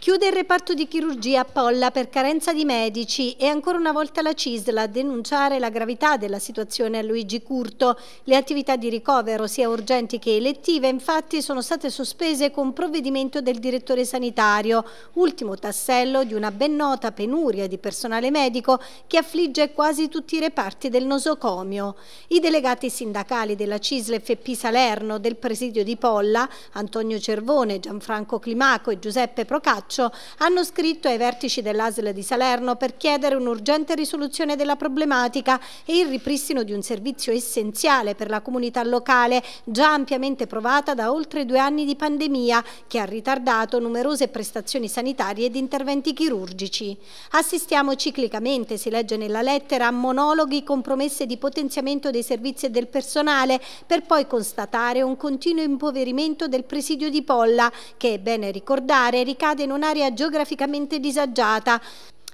Chiude il reparto di chirurgia a Polla per carenza di medici e ancora una volta la CISL a denunciare la gravità della situazione a Luigi Curto. Le attività di ricovero, sia urgenti che elettive, infatti sono state sospese con provvedimento del direttore sanitario, ultimo tassello di una ben nota penuria di personale medico che affligge quasi tutti i reparti del nosocomio. I delegati sindacali della CISL FP Salerno, del presidio di Polla, Antonio Cervone, Gianfranco Climaco e Giuseppe Procato, Carpaccio hanno scritto ai vertici dell'ASL di Salerno per chiedere un'urgente risoluzione della problematica e il ripristino di un servizio essenziale per la comunità locale, già ampiamente provata da oltre due anni di pandemia, che ha ritardato numerose prestazioni sanitarie ed interventi chirurgici. Assistiamo ciclicamente, si legge nella lettera, a monologhi con promesse di potenziamento dei servizi e del personale, per poi constatare un continuo impoverimento del presidio di Polla, che è bene ricordare ricade in una un'area geograficamente disagiata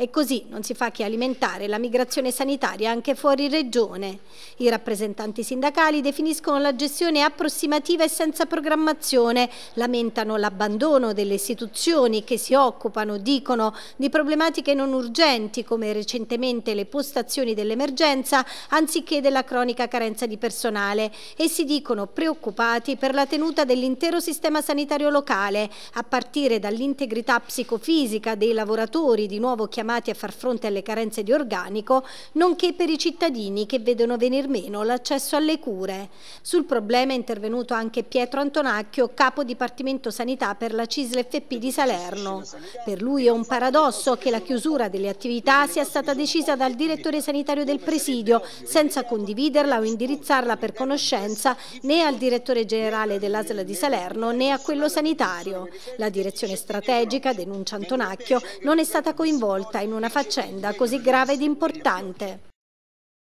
e così non si fa che alimentare la migrazione sanitaria anche fuori regione. I rappresentanti sindacali definiscono la gestione approssimativa e senza programmazione, lamentano l'abbandono delle istituzioni che si occupano, dicono, di problematiche non urgenti come recentemente le postazioni dell'emergenza anziché della cronica carenza di personale e si dicono preoccupati per la tenuta dell'intero sistema sanitario locale, a partire dall'integrità psicofisica dei lavoratori di nuovo chiamati chiamati a far fronte alle carenze di organico, nonché per i cittadini che vedono venir meno l'accesso alle cure. Sul problema è intervenuto anche Pietro Antonacchio, capo Dipartimento Sanità per la CISL FP di Salerno. Per lui è un paradosso che la chiusura delle attività sia stata decisa dal direttore sanitario del presidio, senza condividerla o indirizzarla per conoscenza né al direttore generale dell'ASL di Salerno né a quello sanitario. La direzione strategica, denuncia Antonacchio, non è stata coinvolta in una faccenda così grave ed importante.